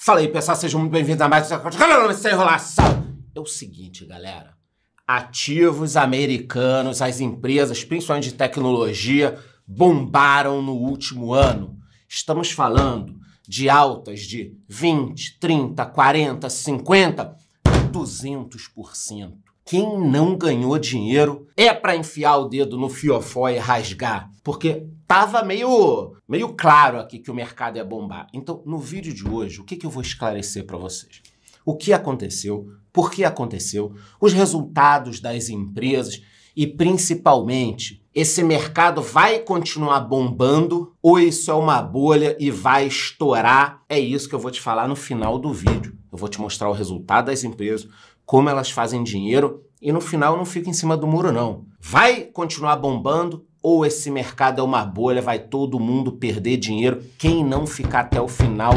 Fala aí, pessoal, sejam muito bem-vindos a mais um... Sem enrolação! É o seguinte, galera. Ativos americanos, as empresas, principalmente de tecnologia, bombaram no último ano. Estamos falando de altas de 20, 30, 40, 50, 200%. Quem não ganhou dinheiro é para enfiar o dedo no fiofó e rasgar, porque tava meio, meio claro aqui que o mercado ia bombar. Então, no vídeo de hoje, o que, que eu vou esclarecer para vocês? O que aconteceu, por que aconteceu, os resultados das empresas e, principalmente, esse mercado vai continuar bombando ou isso é uma bolha e vai estourar? É isso que eu vou te falar no final do vídeo. Eu vou te mostrar o resultado das empresas, como elas fazem dinheiro e no final não fica em cima do muro, não. Vai continuar bombando ou esse mercado é uma bolha, vai todo mundo perder dinheiro. Quem não ficar até o final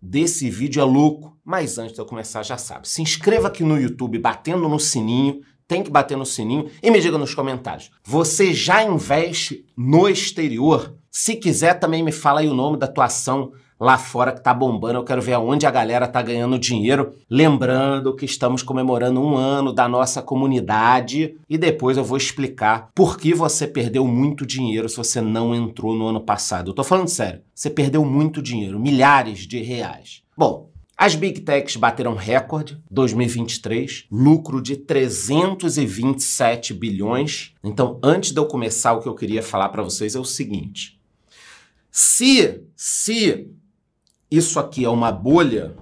desse vídeo é louco. Mas antes de eu começar, já sabe, se inscreva aqui no YouTube batendo no sininho, tem que bater no sininho e me diga nos comentários. Você já investe no exterior? Se quiser também me fala aí o nome da tua ação lá fora que tá bombando. Eu quero ver aonde a galera tá ganhando dinheiro. Lembrando que estamos comemorando um ano da nossa comunidade e depois eu vou explicar por que você perdeu muito dinheiro se você não entrou no ano passado. Eu tô falando sério. Você perdeu muito dinheiro, milhares de reais. Bom, as Big Techs bateram recorde 2023, lucro de 327 bilhões. Então, antes de eu começar, o que eu queria falar para vocês é o seguinte: se, se isso aqui é uma bolha,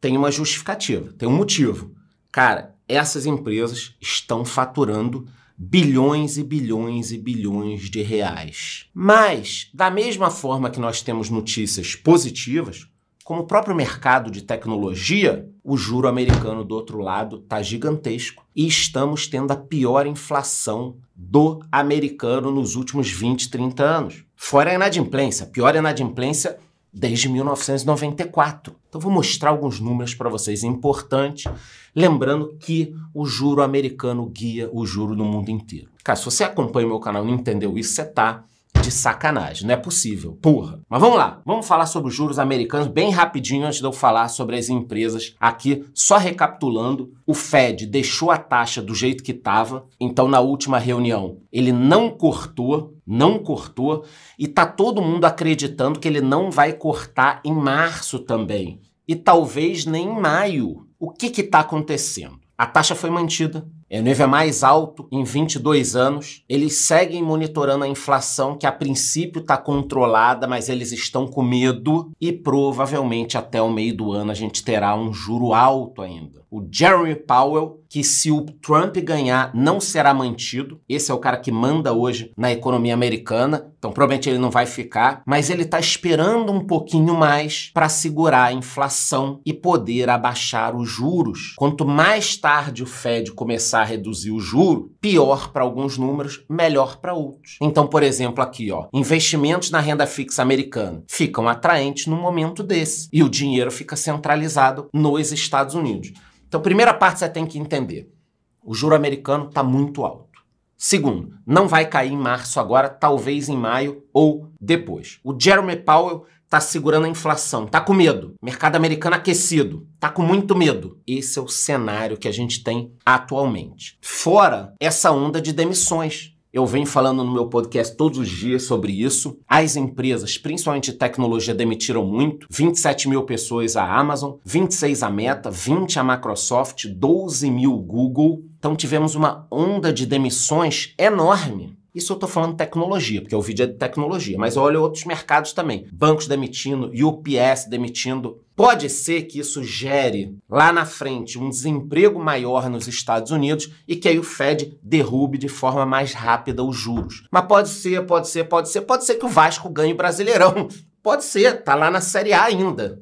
tem uma justificativa, tem um motivo. Cara, essas empresas estão faturando bilhões e bilhões e bilhões de reais. Mas, da mesma forma que nós temos notícias positivas, como o próprio mercado de tecnologia, o juro americano do outro lado está gigantesco e estamos tendo a pior inflação do americano nos últimos 20, 30 anos. Fora a inadimplência, pior inadimplência desde 1994. Então vou mostrar alguns números para vocês importantes, lembrando que o juro americano guia o juro no mundo inteiro. Cara, se você acompanha o meu canal e não entendeu isso, você tá de sacanagem, não é possível, porra. Mas vamos lá, vamos falar sobre os juros americanos bem rapidinho antes de eu falar sobre as empresas aqui, só recapitulando, o Fed deixou a taxa do jeito que estava, então na última reunião ele não cortou não cortou e tá todo mundo acreditando que ele não vai cortar em março também e talvez nem em maio. O que que tá acontecendo? A taxa foi mantida. É o nível é mais alto em 22 anos. Eles seguem monitorando a inflação, que a princípio está controlada, mas eles estão com medo. E provavelmente até o meio do ano a gente terá um juro alto ainda. O Jeremy Powell que se o Trump ganhar, não será mantido. Esse é o cara que manda hoje na economia americana, então provavelmente ele não vai ficar, mas ele está esperando um pouquinho mais para segurar a inflação e poder abaixar os juros. Quanto mais tarde o Fed começar a reduzir o juro, pior para alguns números, melhor para outros. Então, por exemplo, aqui, ó, investimentos na renda fixa americana ficam atraentes num momento desse e o dinheiro fica centralizado nos Estados Unidos. Então, primeira parte você tem que entender: o juro americano está muito alto. Segundo, não vai cair em março agora, talvez em maio ou depois. O Jeremy Powell está segurando a inflação, está com medo. Mercado americano aquecido, está com muito medo. Esse é o cenário que a gente tem atualmente. Fora essa onda de demissões eu venho falando no meu podcast todos os dias sobre isso. As empresas, principalmente tecnologia, demitiram muito. 27 mil pessoas a Amazon, 26 a Meta, 20 a Microsoft, 12 mil Google. Então tivemos uma onda de demissões enorme. Isso eu estou falando tecnologia, porque o vídeo é de tecnologia, mas olha outros mercados também. Bancos demitindo, UPS demitindo. Pode ser que isso gere lá na frente um desemprego maior nos Estados Unidos e que aí o Fed derrube de forma mais rápida os juros. Mas pode ser, pode ser, pode ser, pode ser que o Vasco ganhe o Brasileirão. Pode ser, tá lá na Série A ainda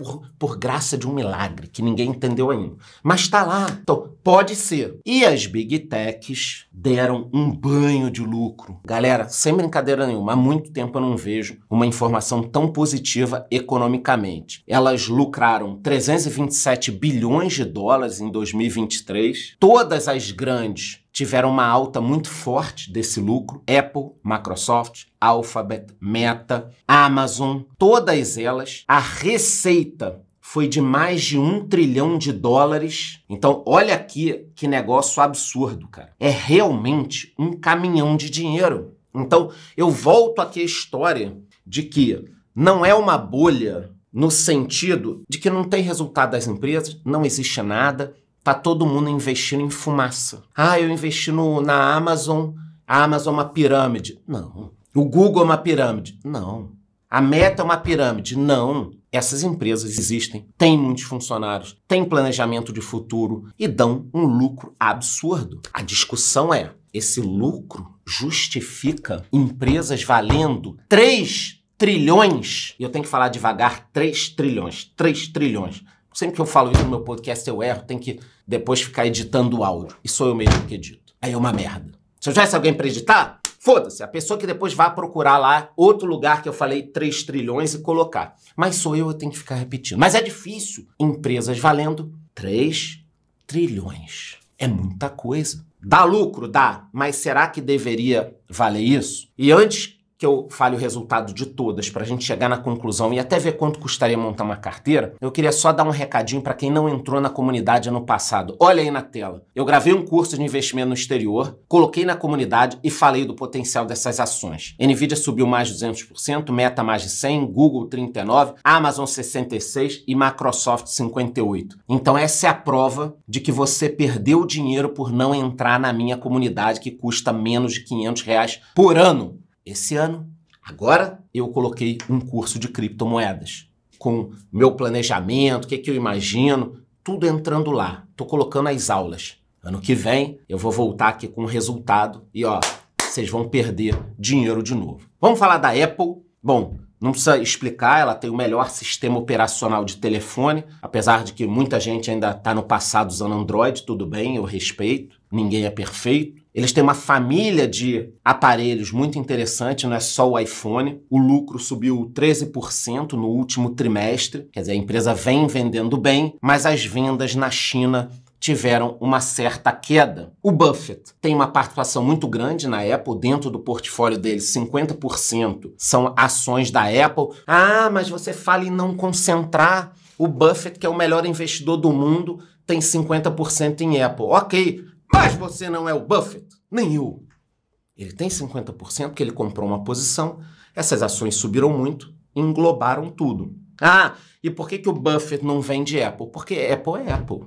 por, por graça de um milagre que ninguém entendeu ainda. Mas está lá. Então, pode ser. E as big techs deram um banho de lucro. Galera, sem brincadeira nenhuma, há muito tempo eu não vejo uma informação tão positiva economicamente. Elas lucraram 327 bilhões de dólares em 2023. Todas as grandes tiveram uma alta muito forte desse lucro. Apple, Microsoft, Alphabet, Meta, Amazon, todas elas, a receita receita foi de mais de um trilhão de dólares. Então, olha aqui que negócio absurdo, cara. É realmente um caminhão de dinheiro. Então, eu volto aqui à história de que não é uma bolha no sentido de que não tem resultado das empresas, não existe nada, tá todo mundo investindo em fumaça. Ah, eu investi no, na Amazon, a Amazon é uma pirâmide. Não. O Google é uma pirâmide. Não. A Meta é uma pirâmide. Não. Essas empresas existem, têm muitos funcionários, têm planejamento de futuro e dão um lucro absurdo. A discussão é: esse lucro justifica empresas valendo 3 trilhões? E eu tenho que falar devagar: 3 trilhões, 3 trilhões. Sempre que eu falo isso no meu podcast, eu erro, tem que depois ficar editando o áudio. E sou eu mesmo que edito. Aí é uma merda. Se eu tivesse alguém para editar, Foda-se, a pessoa que depois vai procurar lá outro lugar que eu falei 3 trilhões e colocar. Mas sou eu, eu tenho que ficar repetindo. Mas é difícil. Empresas valendo 3 trilhões. É muita coisa. Dá lucro, dá, mas será que deveria valer isso? E antes que eu fale o resultado de todas para a gente chegar na conclusão e até ver quanto custaria montar uma carteira, eu queria só dar um recadinho para quem não entrou na comunidade ano passado. Olha aí na tela. Eu gravei um curso de investimento no exterior, coloquei na comunidade e falei do potencial dessas ações. Nvidia subiu mais de 200%, Meta mais de 100, Google 39, Amazon 66 e Microsoft 58. Então essa é a prova de que você perdeu dinheiro por não entrar na minha comunidade que custa menos de 500 reais por ano. Esse ano, agora, eu coloquei um curso de criptomoedas. Com meu planejamento, o que, é que eu imagino, tudo entrando lá. Estou colocando as aulas. Ano que vem, eu vou voltar aqui com o resultado e ó, vocês vão perder dinheiro de novo. Vamos falar da Apple? Bom, não precisa explicar, ela tem o melhor sistema operacional de telefone, apesar de que muita gente ainda está no passado usando Android, tudo bem, eu respeito, ninguém é perfeito. Eles têm uma família de aparelhos muito interessante, não é só o iPhone. O lucro subiu 13% no último trimestre, quer dizer, a empresa vem vendendo bem, mas as vendas na China tiveram uma certa queda. O Buffett tem uma participação muito grande na Apple, dentro do portfólio dele, 50% são ações da Apple. Ah, mas você fala em não concentrar. O Buffett, que é o melhor investidor do mundo, tem 50% em Apple. OK, mas você não é o Buffett, nem eu. Ele tem 50% que ele comprou uma posição, essas ações subiram muito, englobaram tudo. Ah, e por que, que o Buffett não vende Apple? Porque Apple é Apple.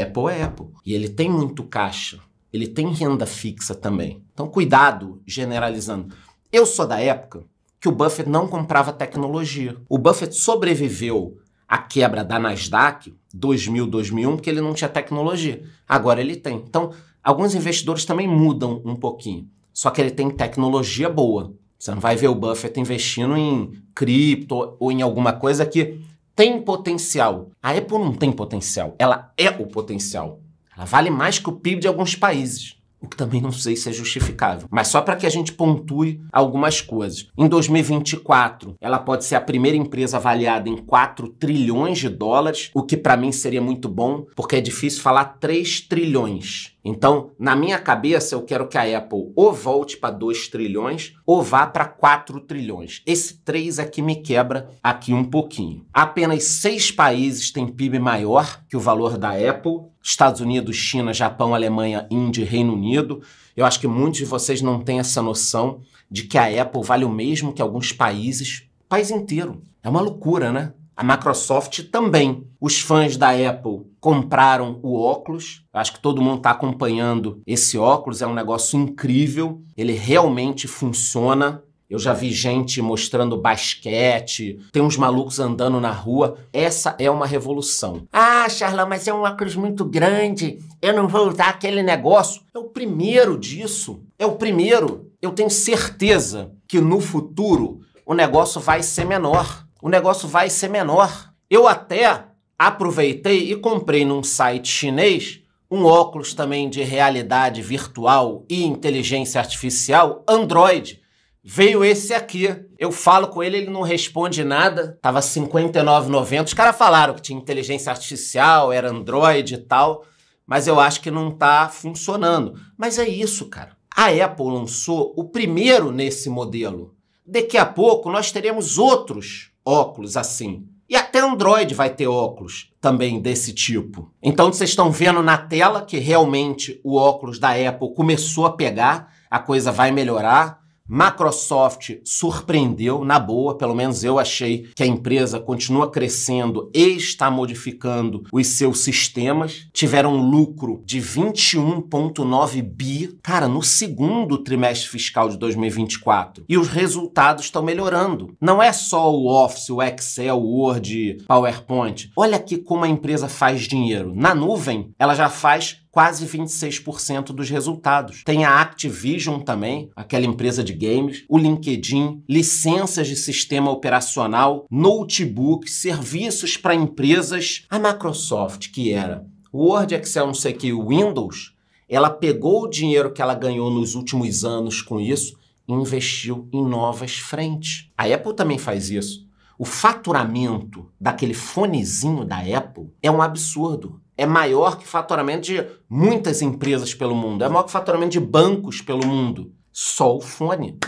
Apple é Apple. E ele tem muito caixa. Ele tem renda fixa também. Então, cuidado generalizando. Eu sou da época que o Buffett não comprava tecnologia. O Buffett sobreviveu a quebra da Nasdaq 2000, 2001, porque ele não tinha tecnologia. Agora ele tem. Então, alguns investidores também mudam um pouquinho. Só que ele tem tecnologia boa. Você não vai ver o Buffett investindo em cripto ou em alguma coisa que tem potencial. A Apple não tem potencial. Ela é o potencial. Ela vale mais que o PIB de alguns países o que também não sei se é justificável. Mas só para que a gente pontue algumas coisas. Em 2024, ela pode ser a primeira empresa avaliada em 4 trilhões de dólares, o que para mim seria muito bom, porque é difícil falar 3 trilhões. Então, na minha cabeça, eu quero que a Apple ou volte para 2 trilhões ou vá para 4 trilhões. Esse 3 é que me quebra aqui um pouquinho. Apenas seis países têm PIB maior que o valor da Apple Estados Unidos, China, Japão, Alemanha, Índia e Reino Unido. Eu acho que muitos de vocês não têm essa noção de que a Apple vale o mesmo que alguns países, o país inteiro. É uma loucura, né? A Microsoft também. Os fãs da Apple compraram o óculos. Eu acho que todo mundo está acompanhando esse óculos. É um negócio incrível. Ele realmente funciona. Eu já vi gente mostrando basquete, tem uns malucos andando na rua. Essa é uma revolução. Ah, Charlão, mas é um óculos muito grande. Eu não vou usar aquele negócio. É o primeiro disso. É o primeiro. Eu tenho certeza que no futuro o negócio vai ser menor. O negócio vai ser menor. Eu até aproveitei e comprei num site chinês um óculos também de realidade virtual e inteligência artificial Android Veio esse aqui. Eu falo com ele, ele não responde nada. Tava 59,90. Os caras falaram que tinha inteligência artificial, era Android e tal, mas eu acho que não tá funcionando. Mas é isso, cara. A Apple lançou o primeiro nesse modelo. Daqui a pouco nós teremos outros óculos assim. E até Android vai ter óculos também desse tipo. Então vocês estão vendo na tela que realmente o óculos da Apple começou a pegar, a coisa vai melhorar. Microsoft surpreendeu, na boa, pelo menos eu achei que a empresa continua crescendo e está modificando os seus sistemas. Tiveram um lucro de 21,9 bi, cara, no segundo trimestre fiscal de 2024. E os resultados estão melhorando. Não é só o Office, o Excel, o Word, PowerPoint. Olha aqui como a empresa faz dinheiro. Na nuvem, ela já faz quase 26% dos resultados. Tem a Activision também, aquela empresa de games, o LinkedIn, licenças de sistema operacional, notebook, serviços para empresas. A Microsoft, que era Word, Excel, não sei o que, Windows, ela pegou o dinheiro que ela ganhou nos últimos anos com isso e investiu em novas frentes. A Apple também faz isso. O faturamento daquele fonezinho da Apple é um absurdo é maior que o faturamento de muitas empresas pelo mundo, é maior que o faturamento de bancos pelo mundo. Só o fone.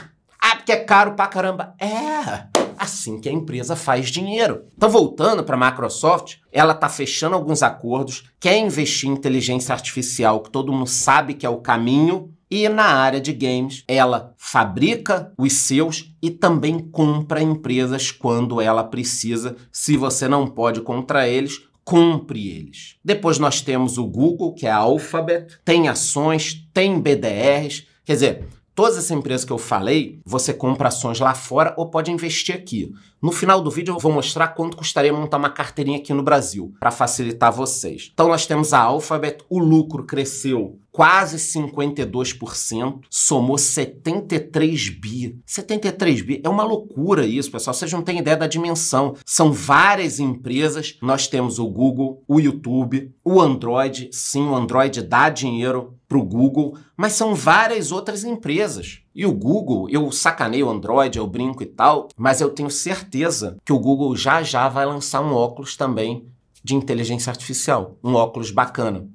Ah, porque é caro pra caramba. É, assim que a empresa faz dinheiro. Então, voltando para a Microsoft, ela tá fechando alguns acordos, quer investir em inteligência artificial, que todo mundo sabe que é o caminho, e na área de games, ela fabrica os seus e também compra empresas quando ela precisa. Se você não pode contra eles, compre eles. Depois nós temos o Google, que é a Alphabet, tem ações, tem BDRs, quer dizer, todas essas empresas que eu falei, você compra ações lá fora ou pode investir aqui. No final do vídeo eu vou mostrar quanto custaria montar uma carteirinha aqui no Brasil, para facilitar vocês. Então nós temos a Alphabet, o lucro cresceu quase 52%, somou 73 bi. 73 bi é uma loucura isso, pessoal. Vocês não têm ideia da dimensão. São várias empresas. Nós temos o Google, o YouTube, o Android. Sim, o Android dá dinheiro para o Google, mas são várias outras empresas. E o Google, eu sacaneio o Android, eu brinco e tal, mas eu tenho certeza que o Google já já vai lançar um óculos também de inteligência artificial, um óculos bacana.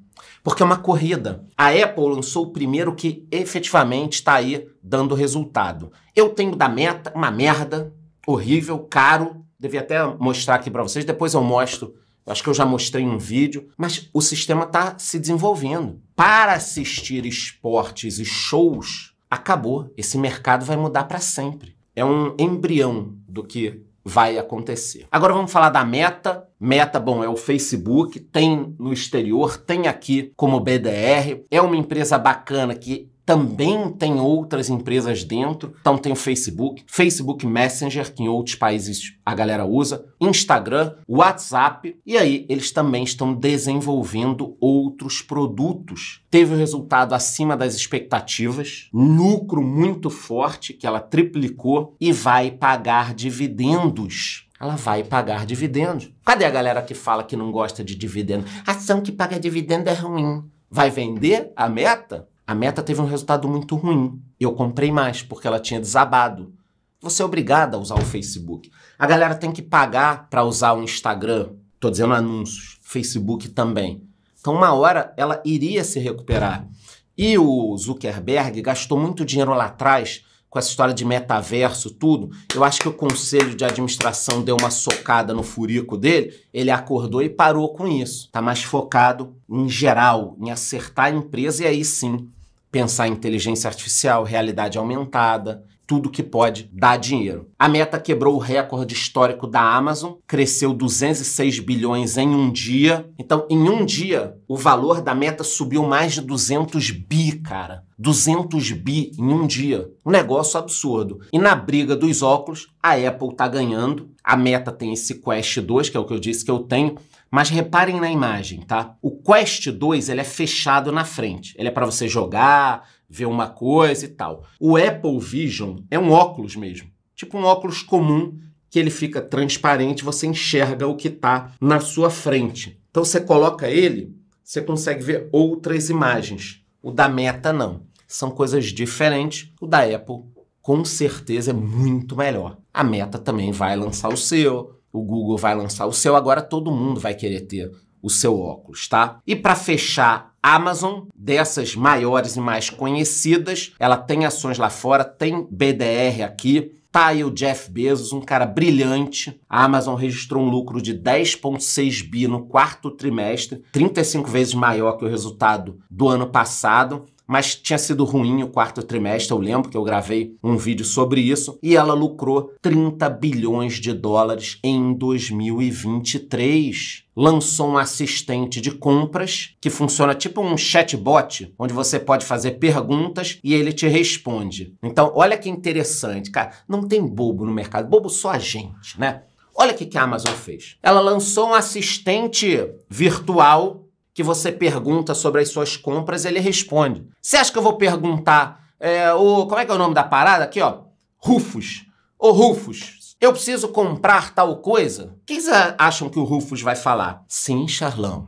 Porque é uma corrida. A Apple lançou o primeiro que efetivamente está aí dando resultado. Eu tenho da meta uma merda horrível, caro. Devia até mostrar aqui para vocês, depois eu mostro acho que eu já mostrei um vídeo, mas o sistema está se desenvolvendo. Para assistir esportes e shows, acabou. Esse mercado vai mudar para sempre. É um embrião do que vai acontecer. Agora vamos falar da Meta. Meta, bom, é o Facebook, tem no exterior, tem aqui como BDR. É uma empresa bacana que também tem outras empresas dentro. Então tem o Facebook, Facebook Messenger, que em outros países a galera usa, Instagram, WhatsApp. E aí eles também estão desenvolvendo outros produtos. Teve o um resultado acima das expectativas, lucro muito forte, que ela triplicou e vai pagar dividendos ela vai pagar dividendos. Cadê a galera que fala que não gosta de dividendo? Ação que paga dividendo é ruim. Vai vender a meta? A meta teve um resultado muito ruim. Eu comprei mais porque ela tinha desabado. Você é obrigada a usar o Facebook. A galera tem que pagar para usar o Instagram. Tô dizendo anúncios. Facebook também. Então, uma hora ela iria se recuperar. E o Zuckerberg gastou muito dinheiro lá atrás com essa história de metaverso, tudo. Eu acho que o conselho de administração deu uma socada no furico dele, ele acordou e parou com isso. Tá mais focado em geral, em acertar a empresa e aí sim pensar em inteligência artificial, realidade aumentada, tudo que pode dar dinheiro. A meta quebrou o recorde histórico da Amazon, cresceu 206 bilhões em um dia. Então, em um dia, o valor da meta subiu mais de 200 bi, cara. 200 bi em um dia. Um negócio absurdo. E na briga dos óculos, a Apple tá ganhando. A meta tem esse Quest 2, que é o que eu disse que eu tenho. Mas reparem na imagem, tá? O Quest 2 ele é fechado na frente. Ele é para você jogar, ver uma coisa e tal. O Apple Vision é um óculos mesmo, tipo um óculos comum que ele fica transparente, você enxerga o que está na sua frente. Então você coloca ele, você consegue ver outras imagens. O da Meta não. São coisas diferentes. O da Apple com certeza é muito melhor. A Meta também vai lançar o seu, o Google vai lançar o seu, agora todo mundo vai querer ter o seu óculos, tá? E para fechar, Amazon, dessas maiores e mais conhecidas, ela tem ações lá fora, tem BDR aqui, Tá aí o Jeff Bezos, um cara brilhante. A Amazon registrou um lucro de 10,6 bi no quarto trimestre, 35 vezes maior que o resultado do ano passado mas tinha sido ruim o quarto trimestre, eu lembro que eu gravei um vídeo sobre isso, e ela lucrou 30 bilhões de dólares em 2023 lançou um assistente de compras que funciona tipo um chatbot, onde você pode fazer perguntas e ele te responde. Então, olha que interessante, cara. Não tem bobo no mercado, bobo só a gente, né? Olha o que a Amazon fez. Ela lançou um assistente virtual que você pergunta sobre as suas compras, ele responde. Você acha que eu vou perguntar é, o, como é que é o nome da parada aqui, ó? Rufus. Ô Rufus, eu preciso comprar tal coisa? O que vocês acham que o Rufus vai falar? Sim, Charlão,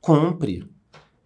compre.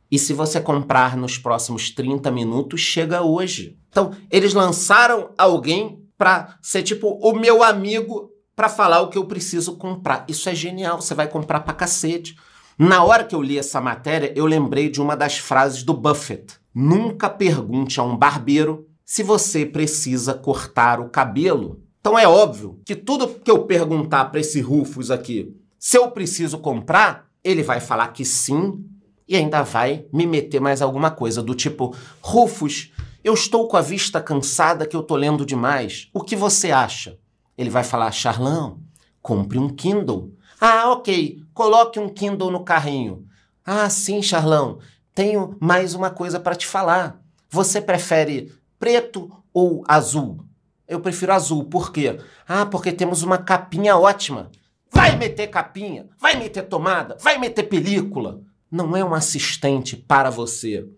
E se você comprar nos próximos 30 minutos, chega hoje. Então, eles lançaram alguém para ser tipo o meu amigo para falar o que eu preciso comprar. Isso é genial, você vai comprar pra cacete. Na hora que eu li essa matéria, eu lembrei de uma das frases do Buffett: Nunca pergunte a um barbeiro se você precisa cortar o cabelo. Então é óbvio que tudo que eu perguntar para esse Rufus aqui, se eu preciso comprar, ele vai falar que sim e ainda vai me meter mais alguma coisa do tipo: Rufus, eu estou com a vista cansada que eu tô lendo demais. O que você acha? Ele vai falar: Charlão, compre um Kindle. Ah, ok, coloque um Kindle no carrinho. Ah, sim, Charlão, tenho mais uma coisa para te falar. Você prefere preto ou azul? Eu prefiro azul, por quê? Ah, porque temos uma capinha ótima. Vai meter capinha, vai meter tomada, vai meter película. Não é um assistente para você,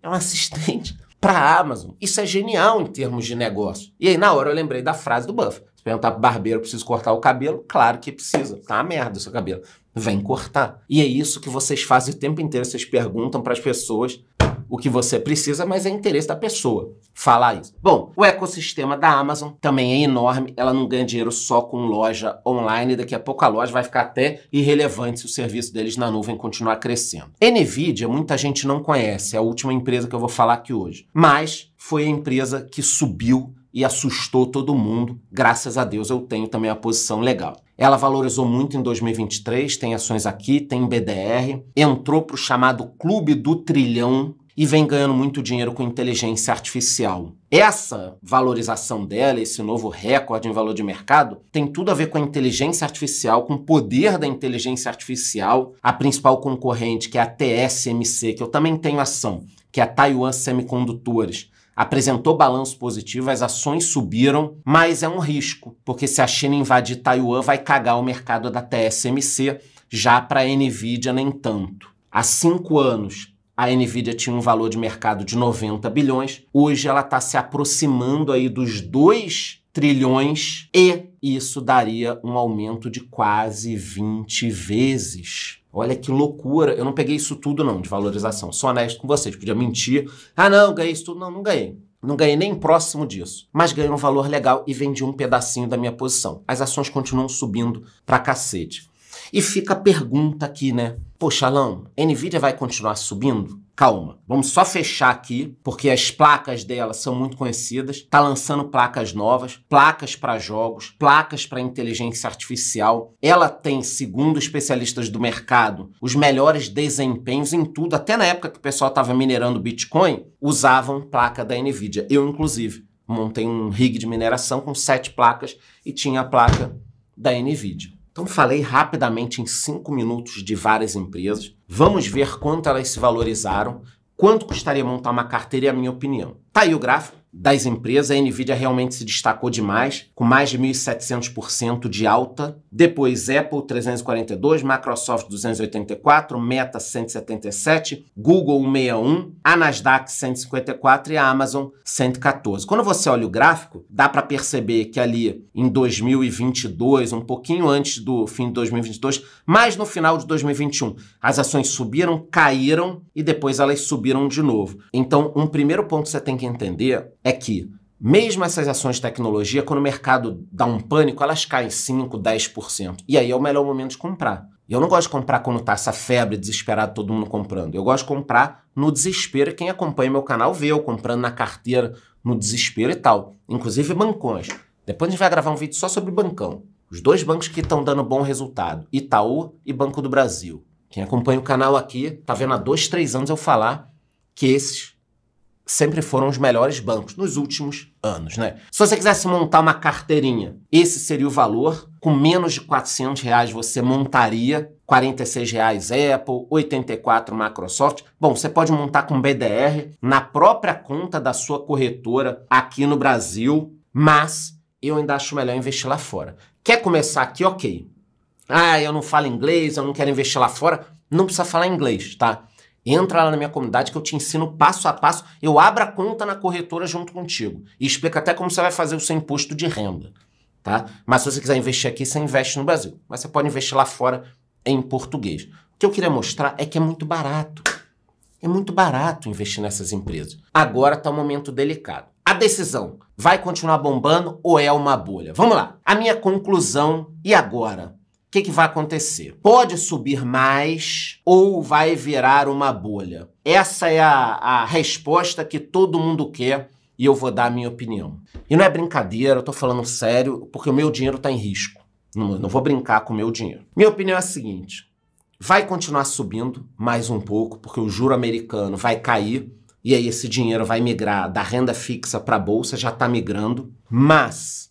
é um assistente para a Amazon. Isso é genial em termos de negócio. E aí, na hora, eu lembrei da frase do Buff. Se perguntar pro barbeiro, preciso cortar o cabelo? Claro que precisa. Tá uma merda o seu cabelo. Vem cortar. E é isso que vocês fazem o tempo inteiro. Vocês perguntam para as pessoas o que você precisa, mas é interesse da pessoa falar isso. Bom, o ecossistema da Amazon também é enorme, ela não ganha dinheiro só com loja online, daqui a pouco a loja vai ficar até irrelevante se o serviço deles na nuvem continuar crescendo. Nvidia, muita gente não conhece, é a última empresa que eu vou falar aqui hoje, mas foi a empresa que subiu e assustou todo mundo. Graças a Deus eu tenho também a posição legal. Ela valorizou muito em 2023, tem ações aqui, tem BDR, entrou para o chamado Clube do Trilhão e vem ganhando muito dinheiro com inteligência artificial. Essa valorização dela, esse novo recorde em valor de mercado, tem tudo a ver com a inteligência artificial, com o poder da inteligência artificial. A principal concorrente, que é a TSMC, que eu também tenho ação, que é a Taiwan Semicondutores apresentou balanço positivo, as ações subiram, mas é um risco, porque se a China invadir Taiwan, vai cagar o mercado da TSMC, já para a Nvidia nem tanto. Há cinco anos, a Nvidia tinha um valor de mercado de 90 bilhões, hoje ela está se aproximando aí dos 2 trilhões e isso daria um aumento de quase 20 vezes. Olha que loucura. Eu não peguei isso tudo, não, de valorização. Sou honesto com vocês. Podia mentir. Ah, não, ganhei isso tudo. Não, não ganhei. Não ganhei nem próximo disso, mas ganhei um valor legal e vendi um pedacinho da minha posição. As ações continuam subindo pra cacete. E fica a pergunta aqui, né? Poxa, Alão, Nvidia vai continuar subindo? calma, vamos só fechar aqui, porque as placas dela são muito conhecidas. Tá lançando placas novas, placas para jogos, placas para inteligência artificial. Ela tem, segundo especialistas do mercado, os melhores desempenhos em tudo. Até na época que o pessoal estava minerando Bitcoin, usavam placa da Nvidia. Eu, inclusive, montei um rig de mineração com sete placas e tinha a placa da Nvidia. Então, falei rapidamente em cinco minutos de várias empresas. Vamos ver quanto elas se valorizaram, quanto custaria montar uma carteira e é a minha opinião. Tá aí o gráfico das empresas, a Nvidia realmente se destacou demais, com mais de 1.700% de alta. Depois Apple 342, Microsoft 284, Meta 177, Google 161, a Nasdaq 154 e a Amazon 114. Quando você olha o gráfico, dá para perceber que ali em 2022, um pouquinho antes do fim de 2022, mas no final de 2021, as ações subiram, caíram e depois elas subiram de novo. Então, um primeiro ponto que você tem que entender é que mesmo essas ações de tecnologia, quando o mercado dá um pânico, elas caem 5%, 10%. E aí é o melhor momento de comprar. E eu não gosto de comprar quando tá essa febre desesperado, todo mundo comprando. Eu gosto de comprar no desespero. Quem acompanha meu canal vê eu comprando na carteira, no desespero e tal. Inclusive bancões. Depois a gente vai gravar um vídeo só sobre bancão. Os dois bancos que estão dando bom resultado: Itaú e Banco do Brasil. Quem acompanha o canal aqui tá vendo há dois, três anos eu falar que esses sempre foram os melhores bancos nos últimos anos, né? Se você quisesse montar uma carteirinha, esse seria o valor. Com menos de 400 reais você montaria 46 reais Apple, 84 Microsoft. Bom, você pode montar com BDR na própria conta da sua corretora aqui no Brasil, mas eu ainda acho melhor investir lá fora. Quer começar aqui? Ok. Ah, eu não falo inglês, eu não quero investir lá fora. Não precisa falar inglês, tá? Entra lá na minha comunidade que eu te ensino passo a passo. Eu abro a conta na corretora junto contigo e explico até como você vai fazer o seu imposto de renda. Tá? Mas se você quiser investir aqui, você investe no Brasil. Mas você pode investir lá fora em português. O que eu queria mostrar é que é muito barato. É muito barato investir nessas empresas. Agora está um momento delicado. A decisão vai continuar bombando ou é uma bolha? Vamos lá. A minha conclusão e agora? o que, que, vai acontecer? Pode subir mais ou vai virar uma bolha? Essa é a, a resposta que todo mundo quer e eu vou dar a minha opinião. E não é brincadeira, eu tô falando sério, porque o meu dinheiro está em risco. Não, não vou brincar com o meu dinheiro. Minha opinião é a seguinte: vai continuar subindo mais um pouco, porque o juro americano vai cair e aí esse dinheiro vai migrar da renda fixa para a bolsa, já está migrando, mas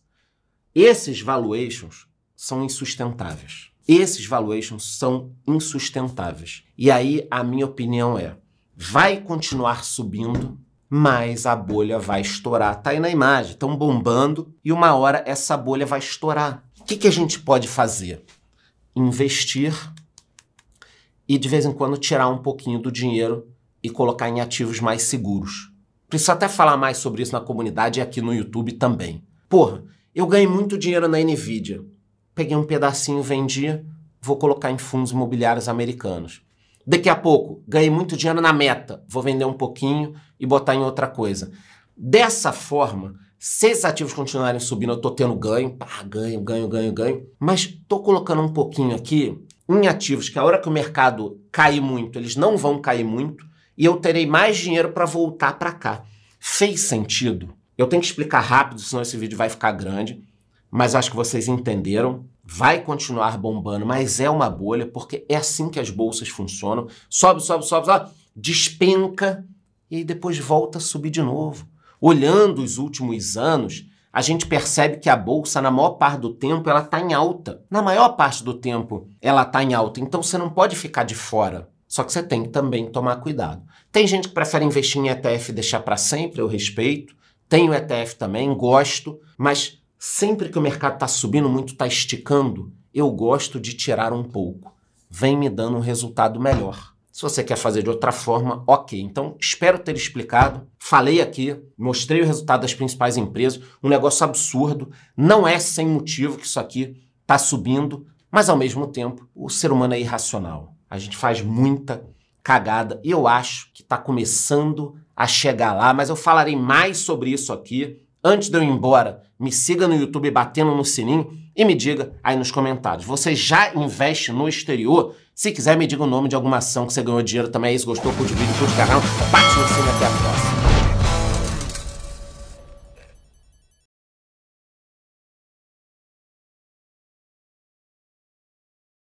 esses valuations são insustentáveis. Esses valuations são insustentáveis. E aí a minha opinião é: vai continuar subindo, mas a bolha vai estourar. Tá aí na imagem, estão bombando e uma hora essa bolha vai estourar. O que, que a gente pode fazer? Investir e de vez em quando tirar um pouquinho do dinheiro e colocar em ativos mais seguros. Preciso até falar mais sobre isso na comunidade e aqui no YouTube também. Porra, eu ganhei muito dinheiro na Nvidia peguei um pedacinho, vendi, vou colocar em fundos imobiliários americanos. Daqui a pouco, ganhei muito dinheiro na meta, vou vender um pouquinho e botar em outra coisa. Dessa forma, se esses ativos continuarem subindo, eu estou tendo ganho, pá, ganho, ganho, ganho, ganho, mas estou colocando um pouquinho aqui em ativos que a hora que o mercado cair muito, eles não vão cair muito e eu terei mais dinheiro para voltar para cá. Fez sentido? Eu tenho que explicar rápido, senão esse vídeo vai ficar grande mas acho que vocês entenderam. Vai continuar bombando, mas é uma bolha, porque é assim que as bolsas funcionam. Sobe, sobe, sobe, sobe despenca e depois volta a subir de novo. Olhando os últimos anos, a gente percebe que a bolsa, na maior parte do tempo, ela está em alta. Na maior parte do tempo, ela está em alta. Então você não pode ficar de fora. Só que você tem que também tomar cuidado. Tem gente que prefere investir em ETF e deixar para sempre, eu respeito. Tenho ETF também, gosto, mas Sempre que o mercado está subindo muito, está esticando, eu gosto de tirar um pouco. Vem me dando um resultado melhor. Se você quer fazer de outra forma, ok. Então, espero ter explicado. Falei aqui, mostrei o resultado das principais empresas, um negócio absurdo. Não é sem motivo que isso aqui está subindo, mas ao mesmo tempo, o ser humano é irracional. A gente faz muita cagada e eu acho que está começando a chegar lá, mas eu falarei mais sobre isso aqui antes de eu ir embora, me siga no YouTube batendo no sininho e me diga aí nos comentários. Você já investe no exterior? Se quiser, me diga o nome de alguma ação que você ganhou dinheiro também. É isso, gostou? Curte o vídeo, curte o canal. Bate no sininho até a próxima.